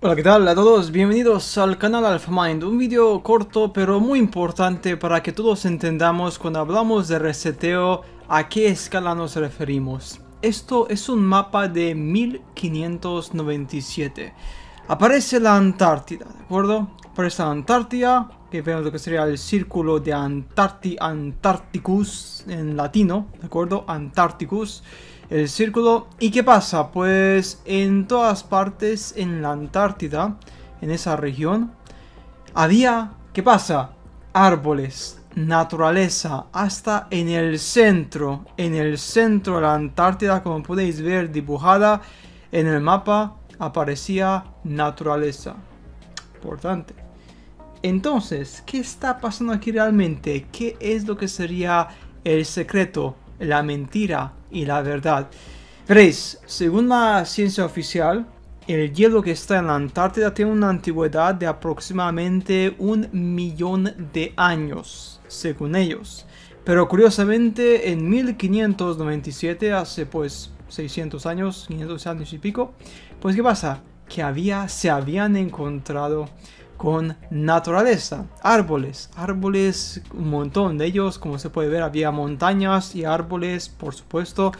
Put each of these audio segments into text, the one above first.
Hola qué tal a todos, bienvenidos al canal AlphaMind, un vídeo corto pero muy importante para que todos entendamos cuando hablamos de reseteo a qué escala nos referimos. Esto es un mapa de 1597. Aparece la Antártida, ¿de acuerdo? Aparece la Antártida, que vemos lo que sería el círculo de Antarti Antarcticus en latino, ¿de acuerdo? Antarcticus el círculo. ¿Y qué pasa? Pues en todas partes, en la Antártida, en esa región, había, ¿qué pasa? Árboles, naturaleza, hasta en el centro, en el centro de la Antártida, como podéis ver dibujada en el mapa, aparecía naturaleza. Importante. Entonces, ¿qué está pasando aquí realmente? ¿Qué es lo que sería el secreto la mentira y la verdad. Veréis, según la ciencia oficial, el hielo que está en la Antártida tiene una antigüedad de aproximadamente un millón de años, según ellos. Pero curiosamente, en 1597, hace pues 600 años, 500 años y pico, pues ¿qué pasa? Que había, se habían encontrado con naturaleza, árboles, árboles, un montón de ellos, como se puede ver, había montañas y árboles, por supuesto.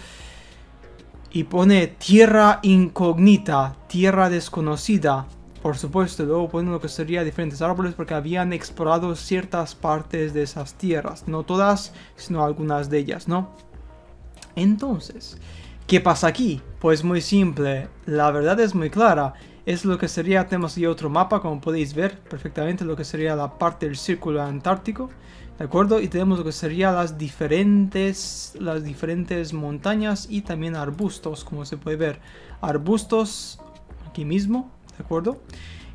Y pone tierra incógnita, tierra desconocida, por supuesto, luego pone lo que sería diferentes árboles porque habían explorado ciertas partes de esas tierras, no todas, sino algunas de ellas, ¿no? Entonces, ¿qué pasa aquí? Pues muy simple, la verdad es muy clara, es lo que sería, tenemos aquí otro mapa, como podéis ver perfectamente lo que sería la parte del círculo antártico, ¿de acuerdo? Y tenemos lo que serían las diferentes, las diferentes montañas y también arbustos, como se puede ver, arbustos aquí mismo, ¿de acuerdo?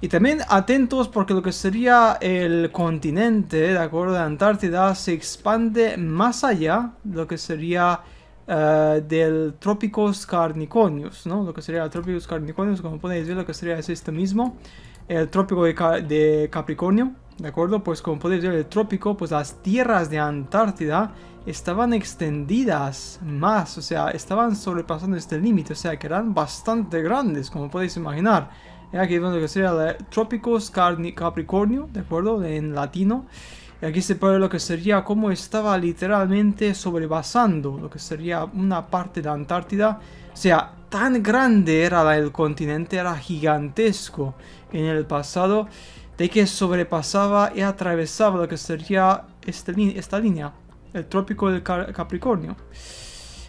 Y también atentos porque lo que sería el continente, ¿de acuerdo? De Antártida se expande más allá lo que sería eh, del Tropicos Carniconius, ¿no? Lo que sería el Tropicus como podéis ver, lo que sería es este mismo. El Trópico de, Capricornio, ¿de acuerdo? Pues como podéis ver, el Trópico, pues las tierras de Antártida estaban extendidas más, o sea, estaban sobrepasando este límite, o sea, que eran bastante grandes, como podéis imaginar. Aquí es donde sería el Trópicos Capricornio, ¿de acuerdo? En latino. Y aquí se puede ver lo que sería cómo estaba literalmente sobrepasando lo que sería una parte de Antártida. O sea, tan grande era el continente, era gigantesco en el pasado, de que sobrepasaba y atravesaba lo que sería este esta línea, el trópico del Capricornio.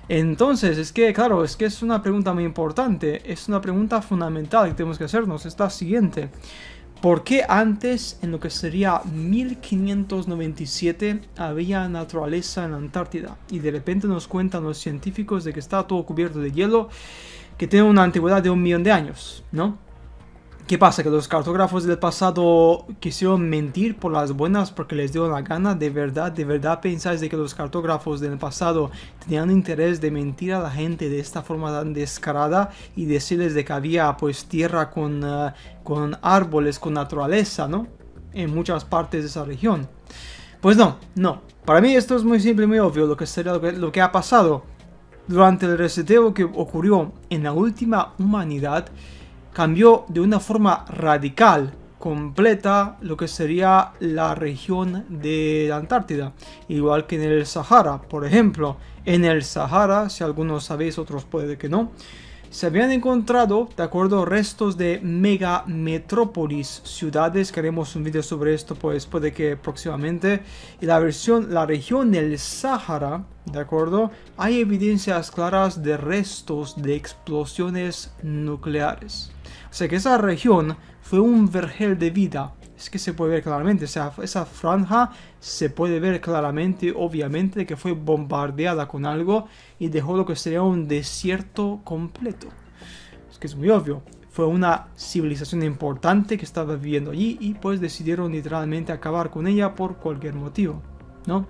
Entonces, es que, claro, es que es una pregunta muy importante, es una pregunta fundamental que tenemos que hacernos, es la siguiente. ¿Por qué antes, en lo que sería 1597, había naturaleza en la Antártida? Y de repente nos cuentan los científicos de que está todo cubierto de hielo, que tiene una antigüedad de un millón de años, ¿no? ¿Qué pasa? Que los cartógrafos del pasado quisieron mentir por las buenas porque les dio la gana. De verdad, de verdad pensáis de que los cartógrafos del pasado tenían interés de mentir a la gente de esta forma tan descarada y decirles de que había pues tierra con, eh, con árboles, con naturaleza, ¿no? En muchas partes de esa región. Pues no, no. Para mí esto es muy simple y muy obvio lo que, lo que ha pasado durante el reseteo que ocurrió en la última humanidad cambió de una forma radical, completa, lo que sería la región de la Antártida, igual que en el Sahara, por ejemplo. En el Sahara, si algunos sabéis, otros puede que no, se habían encontrado, de acuerdo, restos de mega ciudades, que haremos un video sobre esto pues puede que próximamente, y la versión, la región del Sahara, de acuerdo, hay evidencias claras de restos de explosiones nucleares. O sea que esa región fue un vergel de vida es que se puede ver claramente, o sea, esa franja se puede ver claramente, obviamente, que fue bombardeada con algo y dejó lo que sería un desierto completo. Es que es muy obvio. Fue una civilización importante que estaba viviendo allí y pues decidieron literalmente acabar con ella por cualquier motivo, ¿no?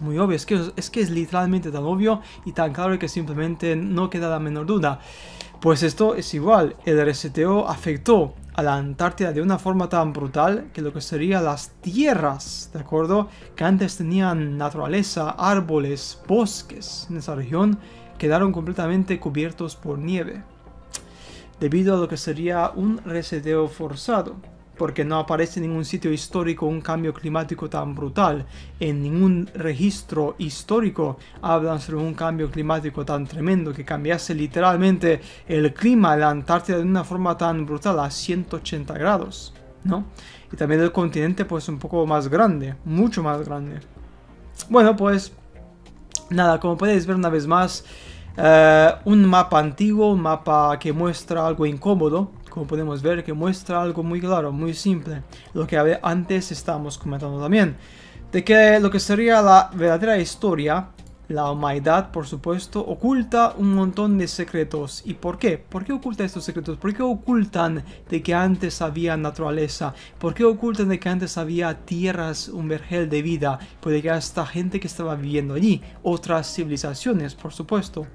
Muy obvio, es que es, literalmente tan obvio y tan claro que simplemente no queda la menor duda. Pues esto es igual, el RSTO afectó a la Antártida de una forma tan brutal que lo que serían las tierras, ¿de acuerdo? Que antes tenían naturaleza, árboles, bosques en esa región, quedaron completamente cubiertos por nieve, debido a lo que sería un reseteo forzado porque no aparece en ningún sitio histórico un cambio climático tan brutal, en ningún registro histórico hablan sobre un cambio climático tan tremendo que cambiase literalmente el clima de la Antártida de una forma tan brutal a 180 grados, ¿no? Y también el continente pues un poco más grande, mucho más grande. Bueno, pues nada, como podéis ver una vez más, eh, un mapa antiguo, un mapa que muestra algo incómodo, como podemos ver que muestra algo muy claro, muy simple, lo que antes estábamos comentando también, de que lo que sería la verdadera historia, la humanidad por supuesto, oculta un montón de secretos. ¿Y por qué? ¿Por qué oculta estos secretos? ¿Por qué ocultan de que antes había naturaleza? ¿Por qué ocultan de que antes había tierras, un vergel de vida? Puede que hasta gente que estaba viviendo allí, otras civilizaciones por supuesto.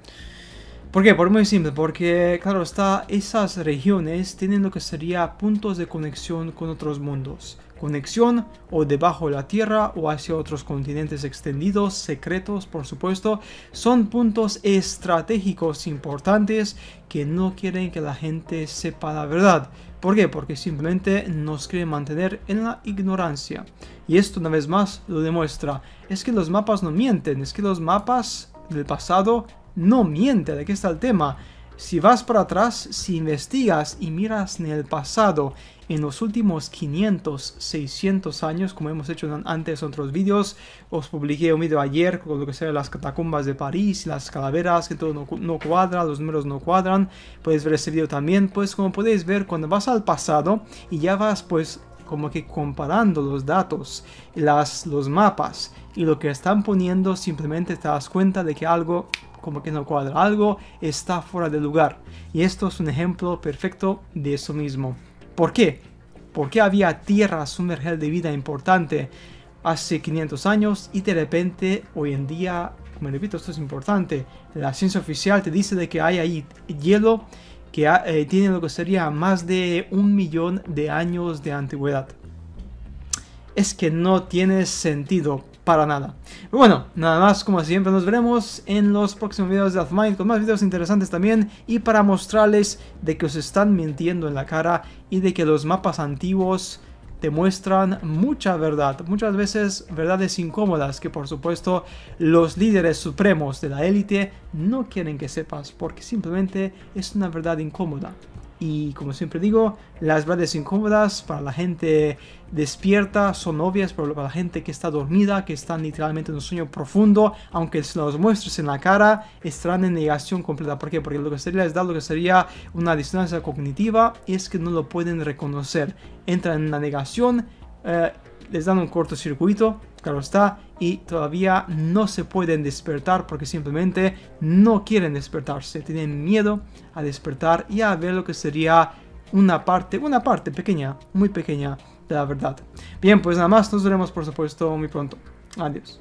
¿Por qué? Por muy simple, porque claro está, esas regiones tienen lo que sería puntos de conexión con otros mundos. Conexión o debajo de la Tierra o hacia otros continentes extendidos, secretos por supuesto, son puntos estratégicos importantes que no quieren que la gente sepa la verdad. ¿Por qué? Porque simplemente nos quieren mantener en la ignorancia. Y esto una vez más lo demuestra. Es que los mapas no mienten, es que los mapas del pasado no miente, de qué está el tema. Si vas para atrás, si investigas y miras en el pasado, en los últimos 500, 600 años, como hemos hecho antes en otros vídeos, os publiqué un vídeo ayer con lo que sea las catacumbas de París, las calaveras, que todo no, cuadra, los números no cuadran, Puedes ver ese vídeo también, pues como podéis ver, cuando vas al pasado y ya vas pues como que comparando los datos, las, los mapas y lo que están poniendo, simplemente te das cuenta de que algo como que no cuadra algo, está fuera de lugar. Y esto es un ejemplo perfecto de eso mismo. ¿Por qué? Porque había tierra sumergida de vida importante hace 500 años y de repente hoy en día, me repito, esto es importante, la ciencia oficial te dice de que hay ahí hielo que eh, tiene lo que sería más de un millón de años de antigüedad. Es que no tiene sentido para nada. bueno, nada más como siempre nos veremos en los próximos videos de AdMind con más videos interesantes también y para mostrarles de que os están mintiendo en la cara y de que los mapas antiguos te muestran mucha verdad, muchas veces verdades incómodas que por supuesto los líderes supremos de la élite no quieren que sepas porque simplemente es una verdad incómoda. Y como siempre digo, las verdades incómodas para la gente despierta son obvias, pero para la gente que está dormida, que está literalmente en un sueño profundo, aunque se los muestres en la cara, estarán en negación completa. ¿Por qué? Porque lo que sería es dar lo que sería una distancia cognitiva, es que no lo pueden reconocer. Entran en la negación. Eh, les dan un cortocircuito, claro está, y todavía no se pueden despertar porque simplemente no quieren despertarse, tienen miedo a despertar y a ver lo que sería una parte, una parte pequeña, muy pequeña de la verdad. Bien, pues nada más, nos veremos por supuesto muy pronto. Adiós.